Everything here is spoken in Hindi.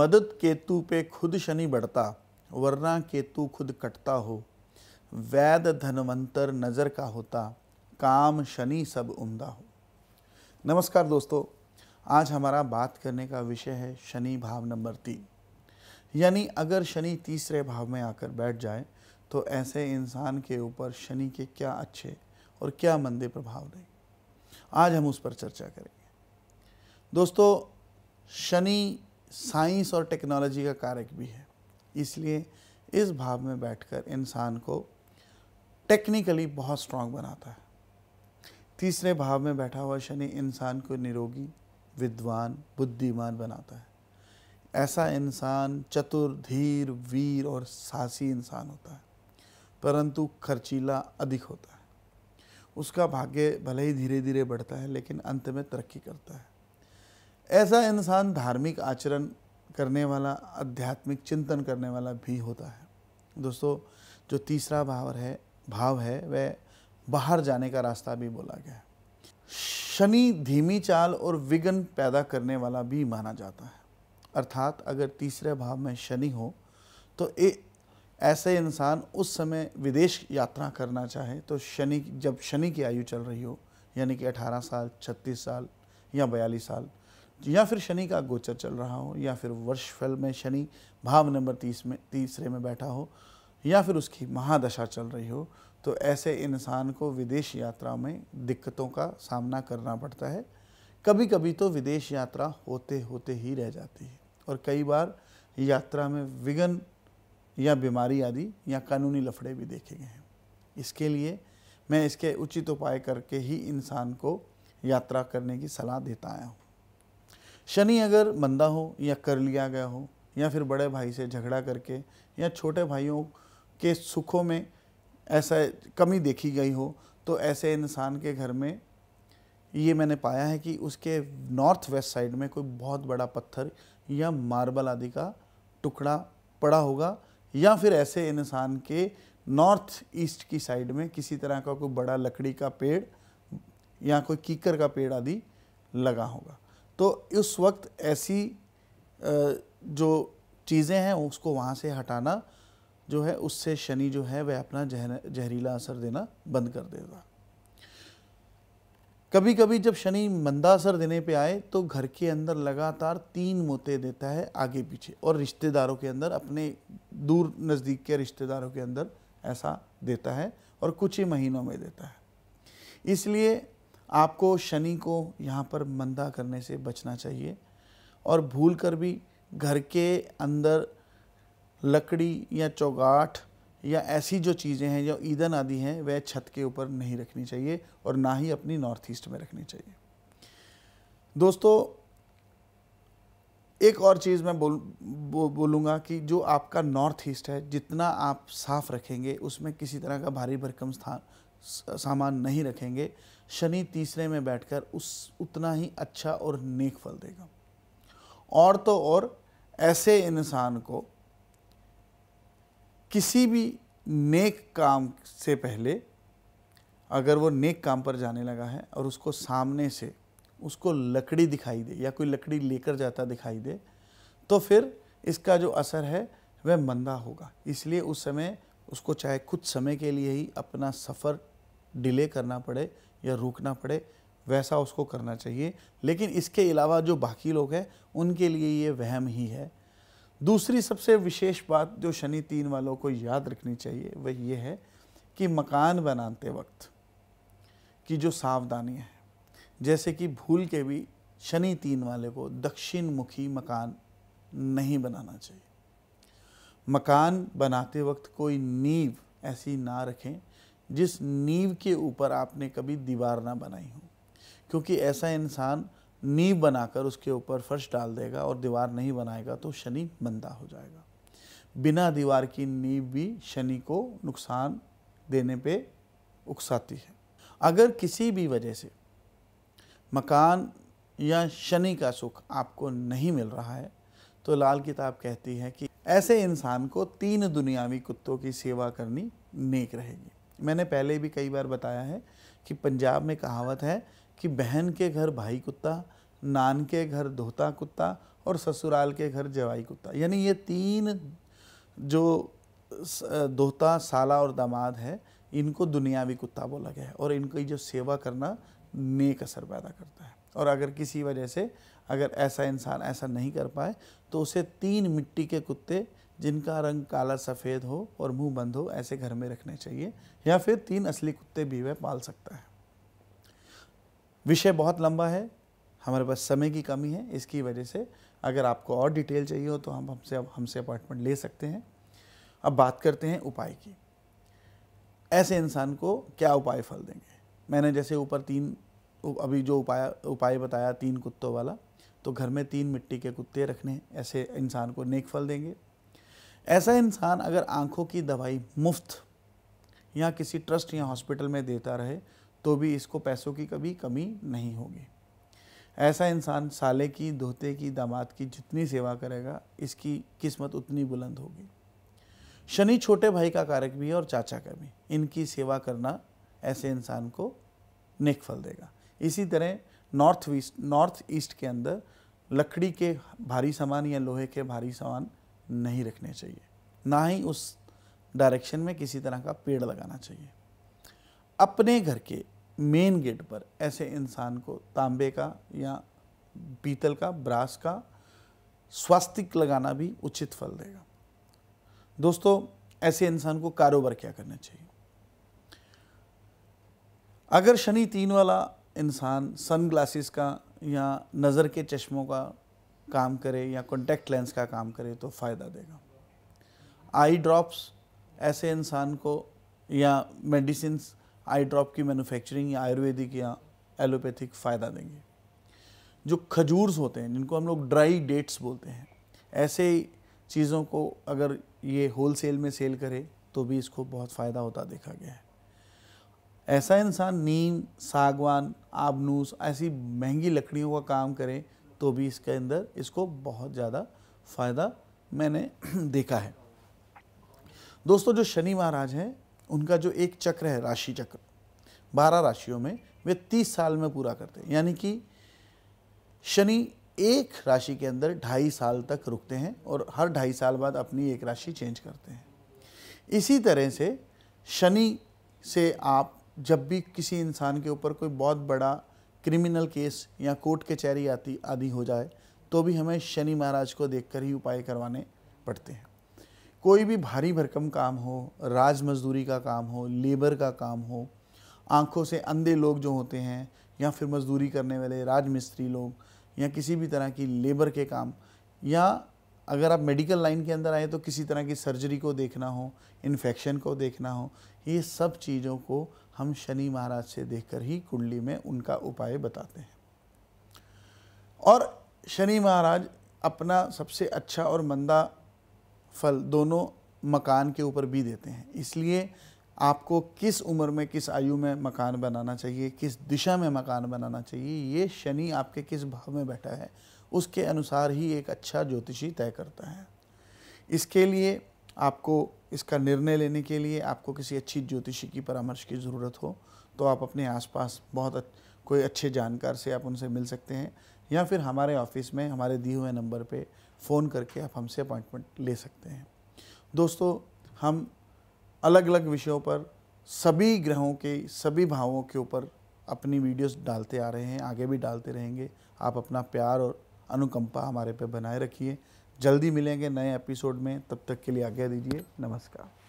मदद केतु पे खुद शनि बढ़ता वरना केतु खुद कटता हो वैद धनवंतर नज़र का होता काम शनि सब उम्दा हो नमस्कार दोस्तों आज हमारा बात करने का विषय है शनि भाव नंबर तीन यानी अगर शनि तीसरे भाव में आकर बैठ जाए तो ऐसे इंसान के ऊपर शनि के क्या अच्छे और क्या मंदे प्रभाव दें आज हम उस पर चर्चा करेंगे दोस्तों शनि साइंस और टेक्नोलॉजी का कारक भी है इसलिए इस भाव में बैठकर इंसान को टेक्निकली बहुत स्ट्रांग बनाता है तीसरे भाव में बैठा हुआ शनि इंसान को निरोगी विद्वान बुद्धिमान बनाता है ऐसा इंसान चतुर धीर वीर और साहसी इंसान होता है परंतु खर्चीला अधिक होता है उसका भाग्य भले ही धीरे धीरे बढ़ता है लेकिन अंत में तरक्की करता है ऐसा इंसान धार्मिक आचरण करने वाला आध्यात्मिक चिंतन करने वाला भी होता है दोस्तों जो तीसरा भाव है भाव है वह बाहर जाने का रास्ता भी बोला गया है शनि धीमी चाल और विघ्न पैदा करने वाला भी माना जाता है अर्थात अगर तीसरे भाव में शनि हो तो ए, ऐसे इंसान उस समय विदेश यात्रा करना चाहे तो शनि जब शनि की आयु चल रही हो यानी कि 18 साल 36 साल या 42 साल तो या फिर शनि का गोचर चल रहा हो या फिर वर्ष फल में शनि भाव नंबर तीस में तीसरे में बैठा हो या फिर उसकी महादशा चल रही हो तो ऐसे इंसान को विदेश यात्रा में दिक्कतों का सामना करना पड़ता है कभी कभी तो विदेश यात्रा होते होते ही रह जाती है और कई बार यात्रा में विघन या बीमारी आदि या कानूनी लफड़े भी देखे गए हैं इसके लिए मैं इसके उचित उपाय करके ही इंसान को यात्रा करने की सलाह देता आया हूँ शनि अगर मंदा हो या कर लिया गया हो या फिर बड़े भाई से झगड़ा करके या छोटे भाइयों के सुखों में ऐसा कमी देखी गई हो तो ऐसे इंसान के घर में ये मैंने पाया है कि उसके नॉर्थ वेस्ट साइड में कोई बहुत बड़ा पत्थर या मार्बल आदि का टुकड़ा पड़ा होगा या फिर ऐसे इंसान के नॉर्थ ईस्ट की साइड में किसी तरह का कोई बड़ा लकड़ी का पेड़ या कोई कीकर का पेड़ आदि लगा होगा तो उस वक्त ऐसी जो चीज़ें हैं उसको वहाँ से हटाना जो है उससे शनि जो है वह अपना जहर जहरीला असर देना बंद कर देगा कभी कभी जब शनि मंदा असर देने पे आए तो घर के अंदर लगातार तीन मोते देता है आगे पीछे और रिश्तेदारों के अंदर अपने दूर नज़दीक के रिश्तेदारों के अंदर ऐसा देता है और कुछ ही महीनों में देता है इसलिए आपको शनि को यहाँ पर मंदा करने से बचना चाहिए और भूल कर भी घर के अंदर लकड़ी या चौगाठ या ऐसी जो चीज़ें हैं जो ईंधन आदि हैं वह छत के ऊपर नहीं रखनी चाहिए और ना ही अपनी नॉर्थ ईस्ट में रखनी चाहिए दोस्तों एक और चीज़ मैं बोल बो, बोलूँगा कि जो आपका नॉर्थ ईस्ट है जितना आप साफ रखेंगे उसमें किसी तरह का भारी भरकम स्थान सामान नहीं रखेंगे शनि तीसरे में बैठकर उस उतना ही अच्छा और नेक फल देगा और तो और ऐसे इंसान को किसी भी नेक काम से पहले अगर वो नेक काम पर जाने लगा है और उसको सामने से उसको लकड़ी दिखाई दे या कोई लकड़ी लेकर जाता दिखाई दे तो फिर इसका जो असर है वह मंदा होगा इसलिए उस समय उसको चाहे कुछ समय के लिए ही अपना सफ़र डिले करना पड़े या रुकना पड़े वैसा उसको करना चाहिए लेकिन इसके अलावा जो बाकी लोग हैं उनके लिए ये वहम ही है दूसरी सबसे विशेष बात जो शनि तीन वालों को याद रखनी चाहिए वह ये है कि मकान बनाते वक्त की जो सावधानी है जैसे कि भूल के भी शनि तीन वाले को दक्षिण मुखी मकान नहीं बनाना चाहिए मकान बनाते वक्त कोई नींव ऐसी ना रखें जिस नींव के ऊपर आपने कभी दीवार ना बनाई हो क्योंकि ऐसा इंसान नींव बनाकर उसके ऊपर फर्श डाल देगा और दीवार नहीं बनाएगा तो शनि मंदा हो जाएगा बिना दीवार की नींव भी शनि को नुकसान देने पे उकसाती है अगर किसी भी वजह से मकान या शनि का सुख आपको नहीं मिल रहा है तो लाल किताब कहती है कि ऐसे इंसान को तीन दुनियावी कुत्तों की सेवा करनी नेक रहेगी मैंने पहले भी कई बार बताया है कि पंजाब में कहावत है कि बहन के घर भाई कुत्ता नान के घर धोता कुत्ता और ससुराल के घर जवाई कुत्ता यानी ये तीन जो दोहता साला और दामाद है इनको दुनियावी कुत्ता बोला गया है और इनकी जो सेवा करना नेक असर पैदा करता है और अगर किसी वजह से अगर ऐसा इंसान ऐसा नहीं कर पाए तो उसे तीन मिट्टी के कुत्ते जिनका रंग काला सफ़ेद हो और मुंह बंद हो ऐसे घर में रखने चाहिए या फिर तीन असली कुत्ते भी वह पाल सकता है विषय बहुत लंबा है हमारे पास समय की कमी है इसकी वजह से अगर आपको और डिटेल चाहिए हो तो हम हमसे अब हमसे अपॉइंटमेंट ले सकते हैं अब बात करते हैं उपाय की ऐसे इंसान को क्या उपाय फल देंगे मैंने जैसे ऊपर तीन अभी जो उपाय उपाय बताया तीन कुत्तों वाला तो घर में तीन मिट्टी के कुत्ते रखने ऐसे इंसान को नेक फल देंगे ऐसा इंसान अगर आंखों की दवाई मुफ्त या किसी ट्रस्ट या हॉस्पिटल में देता रहे तो भी इसको पैसों की कभी कमी नहीं होगी ऐसा इंसान साले की धोते की दामाद की जितनी सेवा करेगा इसकी किस्मत उतनी बुलंद होगी शनि छोटे भाई का कारक भी है और चाचा का भी इनकी सेवा करना ऐसे इंसान को नेक फल देगा इसी तरह नॉर्थ वीस्ट नॉर्थ ईस्ट के अंदर लकड़ी के भारी सामान या लोहे के भारी सामान नहीं रखने चाहिए ना ही उस डायरेक्शन में किसी तरह का पेड़ लगाना चाहिए अपने घर के मेन गेट पर ऐसे इंसान को तांबे का या पीतल का ब्रास का स्वास्तिक लगाना भी उचित फल देगा दोस्तों ऐसे इंसान को कारोबार क्या करना चाहिए अगर शनि तीन वाला इंसान सनग्लासेस का या नज़र के चश्मों का काम करे या कॉन्टैक्ट लेंस का काम करे तो फ़ायदा देगा आई ड्रॉप्स ऐसे इंसान को या मेडिसिन आई ड्रॉप की मैन्युफैक्चरिंग या आयुर्वेदिक या एलोपैथिक फ़ायदा देंगे जो खजूर्स होते हैं जिनको हम लोग ड्राई डेट्स बोलते हैं ऐसे चीज़ों को अगर ये होल सेल में सेल करे तो भी इसको बहुत फ़ायदा होता देखा गया है ऐसा इंसान नीम सागवान आबनूस ऐसी महंगी लकड़ियों का काम करे तो भी इसके अंदर इसको बहुत ज़्यादा फ़ायदा मैंने देखा है दोस्तों जो शनि महाराज हैं उनका जो एक चक्र है राशि चक्र बारह राशियों में वे तीस साल में पूरा करते हैं यानी कि शनि एक राशि के अंदर ढाई साल तक रुकते हैं और हर ढाई साल बाद अपनी एक राशि चेंज करते हैं इसी तरह से शनि से आप जब भी किसी इंसान के ऊपर कोई बहुत बड़ा क्रिमिनल केस या कोर्ट कचहरी आती आदि हो जाए तो भी हमें शनि महाराज को देखकर ही उपाय करवाने पड़ते हैं कोई भी भारी भरकम काम हो राज मजदूरी का काम हो लेबर का काम हो आंखों से अंधे लोग जो होते हैं या फिर मजदूरी करने वाले राजमिस्त्री लोग या किसी भी तरह की लेबर के काम या अगर आप मेडिकल लाइन के अंदर आए तो किसी तरह की सर्जरी को देखना हो इन्फेक्शन को देखना हो ये सब चीज़ों को हम शनि महाराज से देखकर ही कुंडली में उनका उपाय बताते हैं और शनि महाराज अपना सबसे अच्छा और मंदा फल दोनों मकान के ऊपर भी देते हैं इसलिए आपको किस उम्र में किस आयु में मकान बनाना चाहिए किस दिशा में मकान बनाना चाहिए ये शनि आपके किस भाव में बैठा है उसके अनुसार ही एक अच्छा ज्योतिषी तय करता है इसके लिए आपको इसका निर्णय लेने के लिए आपको किसी अच्छी ज्योतिषी की परामर्श की ज़रूरत हो तो आप अपने आसपास बहुत कोई अच्छे जानकार से आप उनसे मिल सकते हैं या फिर हमारे ऑफिस में हमारे दिए हुए नंबर पे फ़ोन करके आप हमसे अपॉइंटमेंट ले सकते हैं दोस्तों हम अलग अलग विषयों पर सभी ग्रहों के सभी भावों के ऊपर अपनी वीडियोस डालते आ रहे हैं आगे भी डालते रहेंगे आप अपना प्यार और अनुकंपा हमारे पे बनाए रखिए जल्दी मिलेंगे नए एपिसोड में तब तक के लिए आज्ञा दीजिए नमस्कार